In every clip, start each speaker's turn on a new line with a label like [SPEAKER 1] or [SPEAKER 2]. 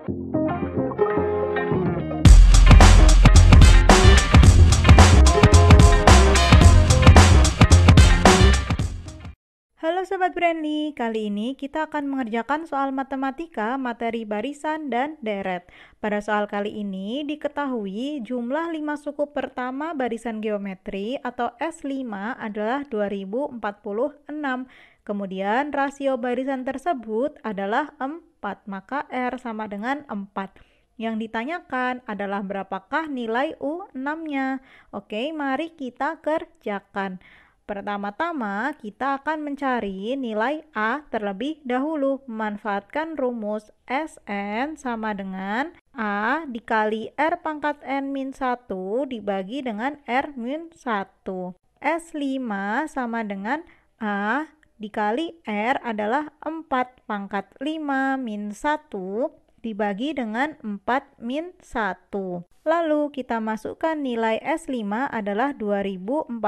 [SPEAKER 1] Halo Sobat Brandly, kali ini kita akan mengerjakan soal matematika materi barisan dan deret. Pada soal kali ini diketahui jumlah 5 suku pertama barisan geometri atau S5 adalah 2046. Kemudian rasio barisan tersebut adalah 4. 4, maka R sama dengan 4. Yang ditanyakan adalah berapakah nilai U6-nya. Oke, mari kita kerjakan. Pertama-tama, kita akan mencari nilai A terlebih dahulu. Memanfaatkan rumus SN sama dengan A dikali R pangkat N min 1 dibagi dengan R min 1. S5 sama dengan A dikali R adalah 4 pangkat 5 min 1 dibagi dengan 4 min 1. Lalu kita masukkan nilai S5 adalah 2046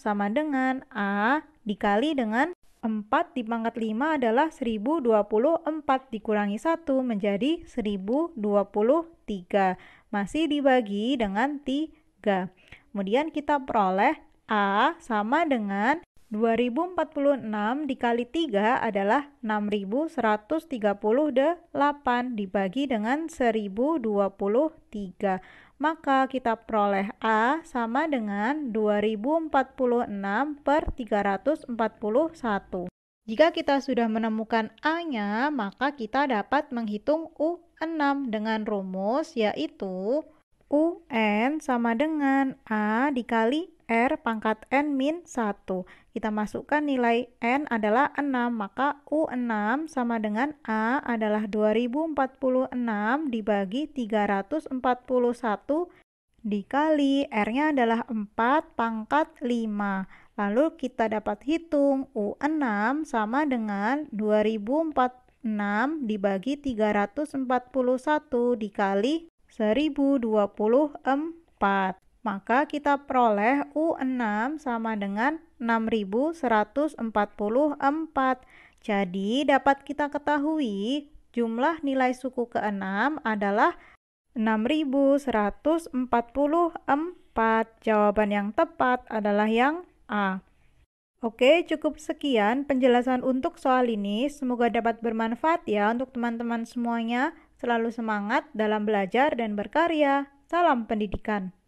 [SPEAKER 1] sama dengan A dikali dengan 4 di pangkat 5 adalah 1024 dikurangi 1 menjadi 1023. Masih dibagi dengan 3. Kemudian kita peroleh A sama dengan 2046 dikali 3 adalah 6138 dibagi dengan 1023. Maka kita peroleh A sama dengan 2046 per 341. Jika kita sudah menemukan A-nya, maka kita dapat menghitung U6 dengan rumus yaitu UN sama dengan A dikali R pangkat N min 1. Kita masukkan nilai N adalah 6, maka U6 sama dengan A adalah 2046 dibagi 341 dikali R-nya adalah 4 pangkat 5. Lalu kita dapat hitung U6 sama dengan 2046 dibagi 341 dikali 1024 maka kita peroleh U6 sama dengan 6144. Jadi dapat kita ketahui jumlah nilai suku ke-6 adalah 6144. Jawaban yang tepat adalah yang A. Oke, cukup sekian penjelasan untuk soal ini. Semoga dapat bermanfaat ya untuk teman-teman semuanya. Selalu semangat dalam belajar dan berkarya. Salam pendidikan.